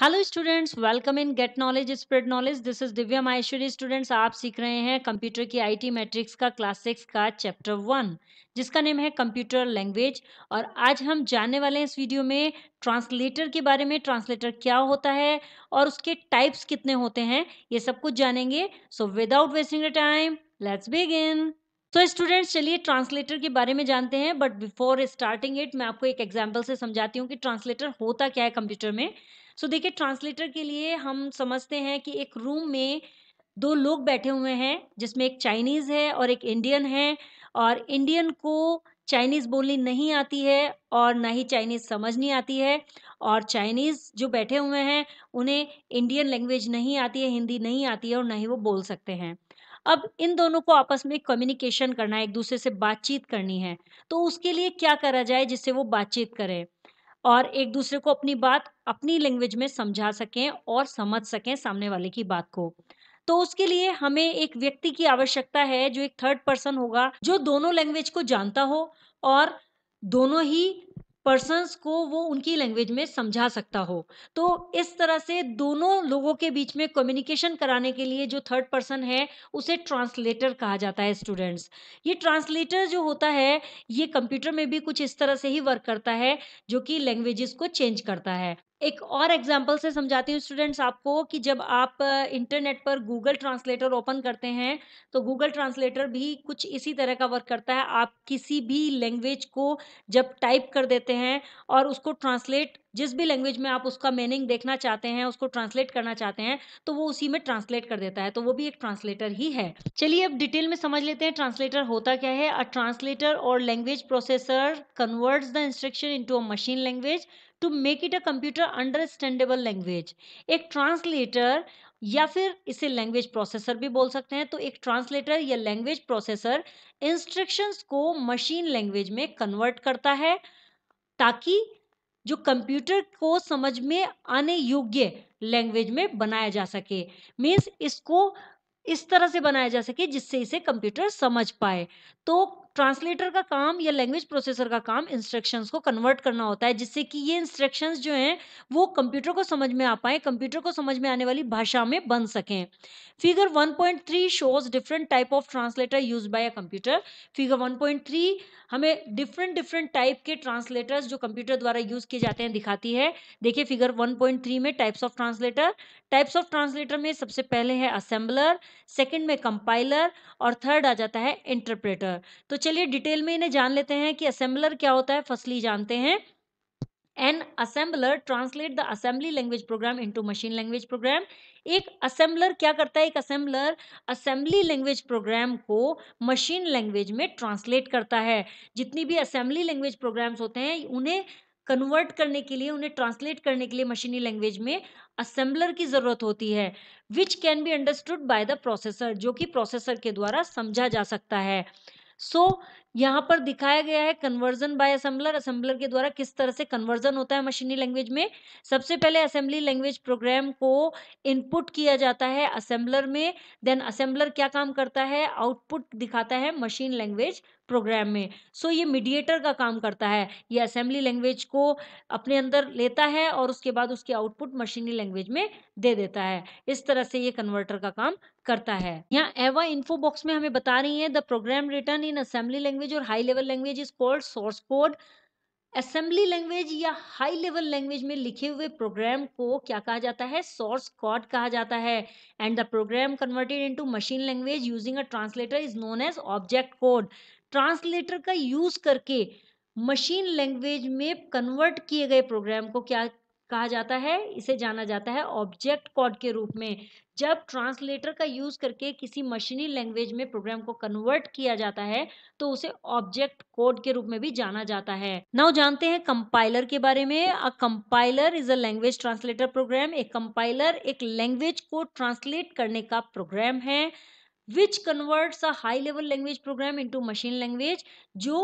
Hello students welcome in get knowledge spread knowledge this is Divya Maheshwari students आप सीख रहे हैं कंप्यूटर की आईटी मैट्रिक्स का क्लास सिक्स का चैप्टर वन जिसका नेम है कंप्यूटर लैंग्वेज और आज हम जानने वाले हैं इस वीडियो में ट्रांसलेटर के बारे में ट्रांसलेटर क्या होता है और उसके टाइप्स कितने होते हैं ये सब कुछ जानेंगे so without wasting the time let's begin तो स्टूडेंट्स चलिए ट्रांसलेटर के बारे में जानते हैं बट बिफोर स्टार्टिंग इट मैं आपको एक एग्जाम्पल से समझाती हूँ कि ट्रांसलेटर होता क्या है कंप्यूटर में सो देखिए ट्रांसलेटर के लिए हम समझते हैं कि एक रूम में दो लोग बैठे हुए हैं जिसमें एक चाइनीज़ है और एक इंडियन है और इंडियन को चाइनीज़ बोलनी नहीं आती है और ना ही चाइनीज़ समझनी आती है और चाइनीज़ जो बैठे हुए हैं उन्हें इंडियन लैंग्वेज नहीं आती है हिंदी नहीं आती है और ना ही वो बोल सकते हैं अब इन दोनों को आपस में कम्युनिकेशन करना है एक दूसरे से बातचीत करनी है तो उसके लिए क्या करा जाए जिससे वो बातचीत करें और एक दूसरे को अपनी बात अपनी लैंग्वेज में समझा सकें और समझ सकें सामने वाले की बात को तो उसके लिए हमें एक व्यक्ति की आवश्यकता है जो एक थर्ड पर्सन होगा जो दोनों लैंग्वेज को जानता हो और दोनों ही पर्सनस को वो उनकी लैंग्वेज में समझा सकता हो तो इस तरह से दोनों लोगों के बीच में कम्युनिकेशन कराने के लिए जो थर्ड पर्सन है उसे ट्रांसलेटर कहा जाता है स्टूडेंट्स ये ट्रांसलेटर जो होता है ये कंप्यूटर में भी कुछ इस तरह से ही वर्क करता है जो कि लैंग्वेजेस को चेंज करता है एक और एग्जाम्पल से समझाती हूँ स्टूडेंट्स आपको कि जब आप इंटरनेट पर गूगल ट्रांसलेटर ओपन करते हैं तो गूगल ट्रांसलेटर भी कुछ इसी तरह का वर्क करता है आप किसी भी लैंग्वेज को जब टाइप कर देते हैं और उसको ट्रांसलेट जिस भी लैंग्वेज में आप उसका मीनिंग देखना चाहते हैं उसको ट्रांसलेट करना चाहते हैं तो वो उसी में ट्रांसलेट कर देता है तो वो भी एक ट्रांसलेटर ही है चलिए अब डिटेल में समझ लेते हैं ट्रांसलेटर होता क्या है a translator or language processor converts the instruction into a machine language to make it a computer understandable language एक ट्रांसलेटर या फिर इसे लैंग्वेज प्रोसेसर भी बोल सकते हैं तो एक ट्रांसलेटर या लैंग्वेज प्रोसेसर इंस्ट्रक्शंस को मशीन लैंग्वेज में कन्वर्ट करता है ताकि जो कंप्यूटर को समझ में आने योग्य लैंग्वेज में बनाया जा सके मीन्स इसको इस तरह से बनाया जा सके जिससे इसे कंप्यूटर समझ पाए तो ट्रांसलेटर का काम या लैंग्वेज प्रोसेसर का काम इंस्ट्रक्शंस को कन्वर्ट करना होता है जिससे कि ये इंस्ट्रक्शंस जो हैं वो कंप्यूटर को समझ में आ पाए कंप्यूटर को समझ में आने वाली भाषा में बन सकें figure 1.3 shows different type of translator use by a computer figure 1.3 हमें डिफरेंट डिफरेंट टाइप के ट्रांसलेटर्स जो कंप्यूटर द्वारा यूज किए जाते हैं दिखाती है देखिए फिगर 1.3 में types of translator types of translator में सबसे पहले है असेंबलर सेकेंड में कंपाइलर और थर्ड आ जाता है इंटरप्रेटर तो चलिए डिटेल में इन्हें जान लेते हैं कि असेंबलर क्या होता है फर्स्टली जानते हैं an assembler translate the assembly language program into machine language program एक असेंबलर क्या करता है एक असेंबलर असेंबली लैंग्वेज प्रोग्राम को मशीन लैंग्वेज में ट्रांसलेट करता है जितनी भी असेंबली लैंग्वेज प्रोग्राम्स होते हैं उन्हें कन्वर्ट करने के लिए उन्हें ट्रांसलेट करने के लिए मशीनी लैंग्वेज में असेंबलर की ज़रूरत होती है which can be understood by the processor जो कि प्रोसेसर के द्वारा समझा जा सकता है So यहाँ पर दिखाया गया है कन्वर्जन बाय असेंबलर असेंबलर के द्वारा किस तरह से कन्वर्जन होता है मशीनी लैंग्वेज में सबसे पहले असेंबली लैंग्वेज प्रोग्राम को इनपुट किया जाता है असेंबलर में देन असेंबलर क्या काम करता है आउटपुट दिखाता है मशीन लैंग्वेज प्रोग्राम में सो so, ये मीडिएटर का काम करता है ये असेंबली लैंग्वेज को अपने अंदर लेता है और उसके बाद उसके आउटपुट मशीनी लैंग्वेज में दे देता है इस तरह से ये कन्वर्टर का काम करता है यहाँ एवा इन्फो बॉक्स में हमें बता रही है the program written in assembly language language or high level language is called source code assembly language या हाई लेवल लैंग्वेज में लिखे हुए प्रोग्राम को क्या कहा जाता है सोर्स कोड कहा जाता है and the program converted into machine language using a translator is known as object code translator का यूज करके मशीन लैंग्वेज में कन्वर्ट किए गए प्रोग्राम को क्या कहा जाता है इसे जाना जाता है ऑब्जेक्ट कोड के रूप में जब ट्रांसलेटर का यूज़ करके किसी मशीनी लैंग्वेज में प्रोग्राम को कन्वर्ट किया जाता है तो उसे ऑब्जेक्ट कोड के रूप में भी जाना जाता है नाउ जानते हैं कंपाइलर के बारे में a compiler is a language translator program एक कंपाइलर एक लैंग्वेज को ट्रांसलेट करने का प्रोग्राम है which converts a high level language program into machine language जो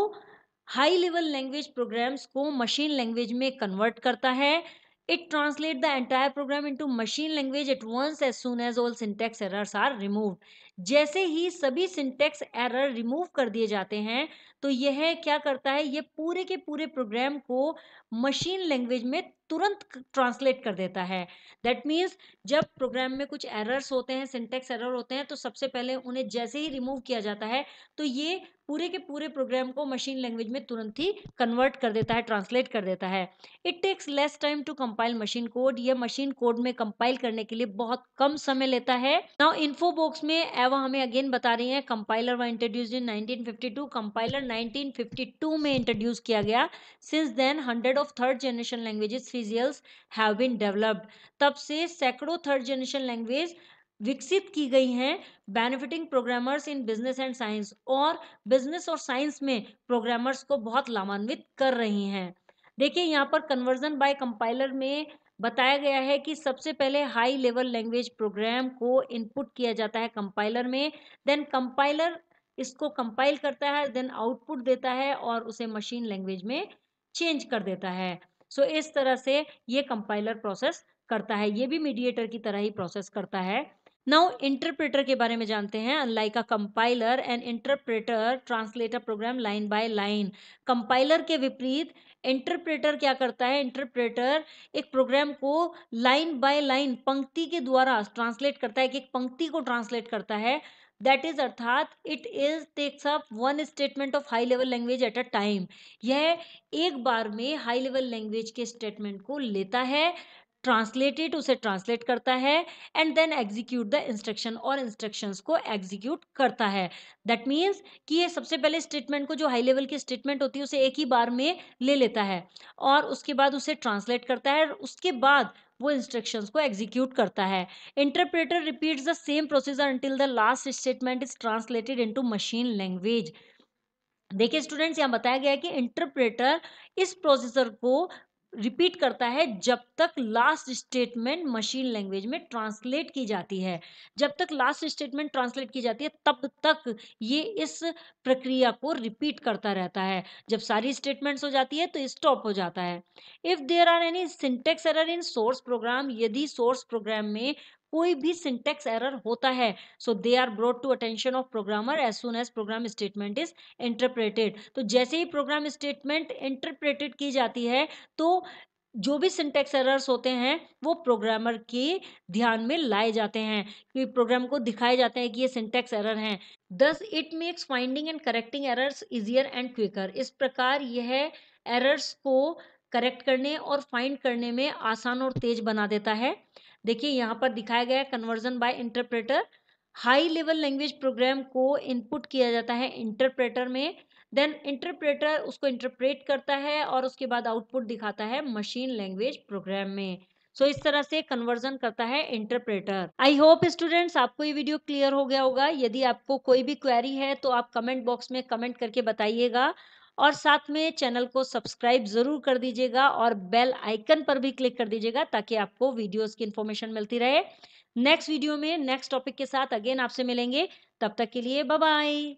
हाई लेवल लैंग्वेज प्रोग्राम्स को मशीन लैंग्वेज में कन्वर्ट करता है It translates the entire program into machine language at once as soon as all syntax errors are removed. जैसे ही सभी syntax error remove कर दिए जाते हैं तो यह क्या करता है ये पूरे के पूरे प्रोग्राम को मशीन लैंग्वेज में तुरंत ट्रांसलेट कर देता है दैट मीन्स जब प्रोग्राम में कुछ एरर्स होते हैं सिंटेक्स एरर होते हैं तो सबसे पहले उन्हें जैसे ही रिमूव किया जाता है तो ये पूरे के पूरे प्रोग्राम को मशीन लैंग्वेज में तुरंत ही कन्वर्ट कर देता है ट्रांसलेट कर देता है it takes less time to compile machine code यह मशीन कोड में कंपाइल करने के लिए बहुत कम समय लेता है नाउ इन्फो बॉक्स में एवा हमें अगेन बता रही है कंपाइलर व इंट्रोड्यूस इन 1952 कंपाइलर 1952 में इंट्रोड्यूस किया गया since then hundred of third generation languages फिजियल्स हैव बीन डेवलप्ड तब से सैकड़ों थर्ड जनरेशन लैंग्वेज विकसित की गई हैं benefiting programmers in business and science और बिजनेस और साइंस में प्रोग्रामर्स को बहुत लाभान्वित कर रही हैं देखिए यहाँ पर कन्वर्जन बाय कंपाइलर में बताया गया है कि सबसे पहले हाई लेवल लैंग्वेज प्रोग्राम को इनपुट किया जाता है कंपाइलर में देन कंपाइलर इसको कंपाइल करता है देन आउटपुट देता है और उसे मशीन लैंग्वेज में चेंज कर देता है सो so, इस तरह से ये कंपाइलर प्रोसेस करता है ये भी मीडिएटर की तरह ही प्रोसेस करता है नाउ इंटरप्रेटर के बारे में जानते हैं unlike a compiler and interpreter translator program line by line compiler के विपरीत इंटरप्रेटर क्या करता है इंटरप्रेटर एक प्रोग्राम को लाइन बाय लाइन पंक्ति के द्वारा ट्रांसलेट करता है एक एक पंक्ति को ट्रांसलेट करता है दैट इज अर्थात it is takes up one statement of high level language at a time यह एक बार में हाई लेवल लैंग्वेज के स्टेटमेंट को लेता है ट्रांसलेटेड उसे ट्रांसलेट करता है and then execute the instruction और इंस्ट्रक्शंस को एग्जीक्यूट करता है दैट मींस कि ये सबसे पहले स्टेटमेंट को जो हाई लेवल की स्टेटमेंट होती है उसे एक ही बार में ले लेता है और उसके बाद उसे ट्रांसलेट करता है और उसके बाद वो इंस्ट्रक्शंस को एग्जीक्यूट करता है interpreter repeats the same procedure until the last statement is translated into machine language देखिए स्टूडेंट्स यहाँ बताया गया है कि इंटरप्रेटर इस प्रोसेसर को रिपीट करता है जब तक लास्ट स्टेटमेंट मशीन लैंग्वेज में ट्रांसलेट की जाती है जब तक लास्ट स्टेटमेंट ट्रांसलेट की जाती है तब तक ये इस प्रक्रिया को रिपीट करता रहता है जब सारी स्टेटमेंट्स हो जाती है तो स्टॉप हो जाता है if there are any syntax error in source program यदि सोर्स प्रोग्राम में कोई भी सिंटेक्स एरर होता है so they are brought to attention of programmer as soon as program statement is interpreted तो जैसे ही प्रोग्राम स्टेटमेंट इंटरप्रेटेड की जाती है तो जो भी सिंटेक्स एरर्स होते हैं वो प्रोग्रामर के ध्यान में लाए जाते हैं कि प्रोग्राम को दिखाए जाते हैं कि ये सिंटेक्स एरर हैं thus it makes finding and correcting errors easier and quicker इस प्रकार यह एरर्स को करेक्ट करने और फाइंड करने में आसान और तेज बना देता है देखिए यहाँ पर दिखाया गया है conversion by interpreter high level language program को इनपुट किया जाता है इंटरप्रेटर में देन इंटरप्रेटर उसको इंटरप्रेट करता है और उसके बाद आउटपुट दिखाता है मशीन लैंग्वेज प्रोग्राम में सो so, इस तरह से कन्वर्जन करता है इंटरप्रेटर आई होप स्टूडेंट्स आपको ये वीडियो क्लियर हो गया होगा यदि आपको कोई भी क्वेरी है तो आप कमेंट बॉक्स में कमेंट करके बताइएगा और साथ में चैनल को सब्सक्राइब जरूर कर दीजिएगा और बेल आइकन पर भी क्लिक कर दीजिएगा ताकि आपको वीडियोस की इंफॉर्मेशन मिलती रहे नेक्स्ट वीडियो में नेक्स्ट टॉपिक के साथ अगेन आपसे मिलेंगे तब तक के लिए बाय